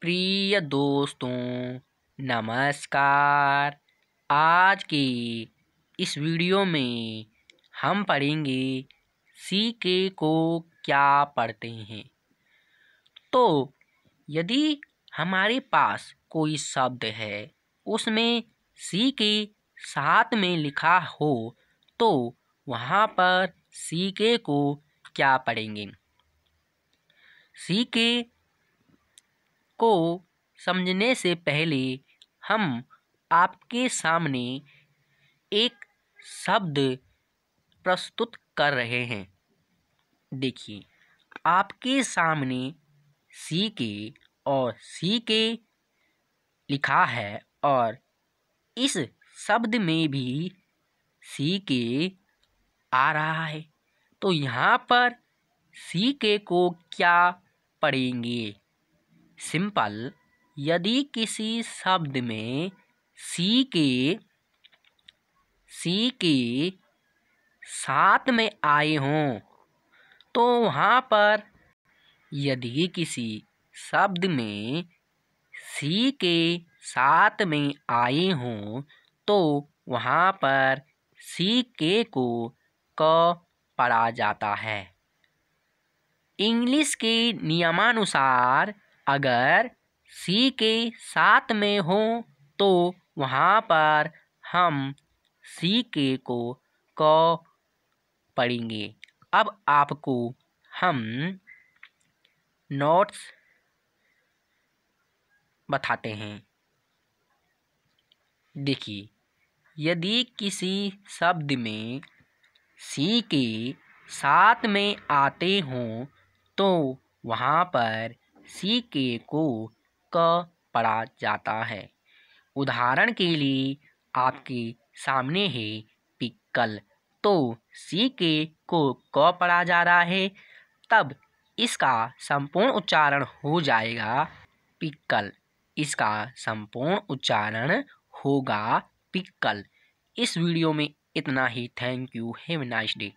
प्रिय दोस्तों नमस्कार आज के इस वीडियो में हम पढ़ेंगे सी के को क्या पढ़ते हैं तो यदि हमारे पास कोई शब्द है उसमें सी के साथ में लिखा हो तो वहाँ पर सी के को क्या पढ़ेंगे सी के को समझने से पहले हम आपके सामने एक शब्द प्रस्तुत कर रहे हैं देखिए आपके सामने सी के और सी के लिखा है और इस शब्द में भी सी के आ रहा है तो यहाँ पर सी के को क्या पढ़ेंगे सिंपल यदि किसी शब्द में सी के सी के साथ में आए हों तो वहाँ पर यदि किसी शब्द में सी के साथ में आए हों तो वहाँ पर सी के को क पढ़ा जाता है इंग्लिश के नियमानुसार अगर सी के साथ में हो तो वहाँ पर हम सी के को क पढ़ेंगे अब आपको हम नोट्स बताते हैं देखिए यदि किसी शब्द में सी के साथ में आते हों तो वहाँ पर सी के को क पढ़ा जाता है उदाहरण के लिए आपके सामने है पिक्कल तो सी के को क पढ़ा जा रहा है तब इसका संपूर्ण उच्चारण हो जाएगा पिक्कल इसका संपूर्ण उच्चारण होगा पिक्कल इस वीडियो में इतना ही thank you have nice day